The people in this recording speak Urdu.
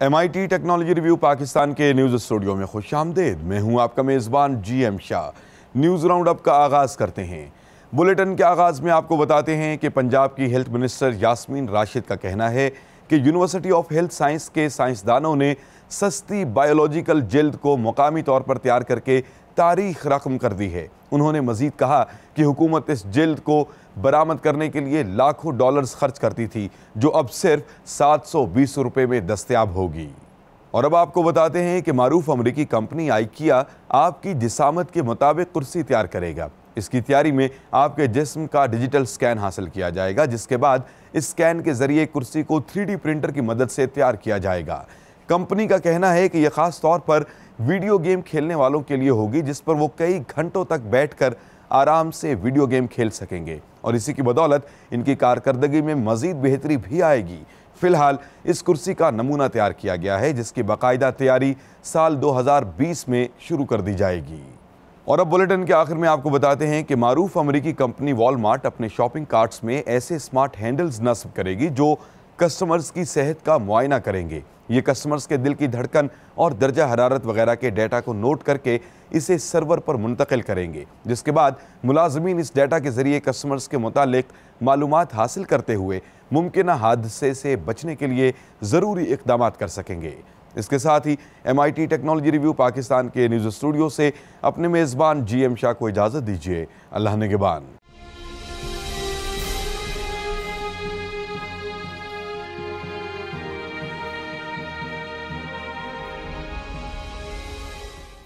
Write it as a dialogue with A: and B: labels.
A: M I T technology review Pakistan کے نیوز اسٹوڈیو میں خوش آمدید میں ہوں آپ کا میزبان G M Shah news round up کا آغاز کرتے ہیں بلیٹن کے آغاز میں آپ کو بتاتے ہیں کہ پنجاب کی ہیلتھ منسٹر یاسمین راشد کا کہنا ہے کہ یونیورسٹی آف ہیلتھ سائنس کے سائنسدانوں نے سستی بائیولوجیکل جلد کو مقامی طور پر تیار کر کے تاریخ رقم کر دی ہے انہوں نے مزید کہا کہ حکومت اس جلد کو برامت کرنے کے لیے لاکھوں ڈالرز خرچ کرتی تھی جو اب صرف سات سو بیس روپے میں دستیاب ہوگی اور اب آپ کو بتاتے ہیں کہ معروف امریکی کمپنی آئی کیا آپ کی جسامت کے مطابق کرسی تیار کرے گا اس کی تیاری میں آپ کے جسم کا ڈیجیٹل سکین حاصل کیا جائے گا جس کے بعد اس سکین کے ذریعے کرسی کو 3D ڈی پرنٹر کی مدد سے تیار کیا جائے گا کمپنی کا کہنا ہے کہ یہ خاص طور پر ویڈیو گیم کھیلنے والوں کے لیے ہوگی جس پر وہ کئی گھنٹوں تک بیٹھ کر آرام سے ویڈیو گیم کھیل سکیں گے اور اسی کی بدولت ان کی کارکردگی میں مزید بہتری بھی آئے گی فی الحال اس کرسی کا نمونہ تیار کیا گیا ہے جس کی باقاعدہ تیاری سال دو ہزار بیس میں شروع کر دی جائے گی اور اب بلیٹن کے آخر میں آپ کو بتاتے ہیں کہ معروف امریکی کمپنی والمارٹ اپنے شاپنگ کارٹس میں ایسے اسمارٹ ہینڈلز نصب کرے گی جو کسٹمرز کی صحت کا معائنہ کریں گے یہ کسٹمرز کے دل کی دھڑکن اور درجہ حرارت وغیرہ کے ڈیٹا کو نوٹ کر کے اسے سرور پر منتقل کریں گے جس کے بعد ملازمین اس ڈیٹا کے ذریعے کسٹمرز کے متعلق معلومات حاصل کرتے ہوئے ممکنہ حادثے سے بچنے کے لیے ضروری اقدامات کر سکیں گے اس کے ساتھ ہی M I T technology review Pakistan کے نیوز اسٹوڈیو سے اپنے میزبان جی ایم شاہ کو اجازت دیجیے اللہ نگبان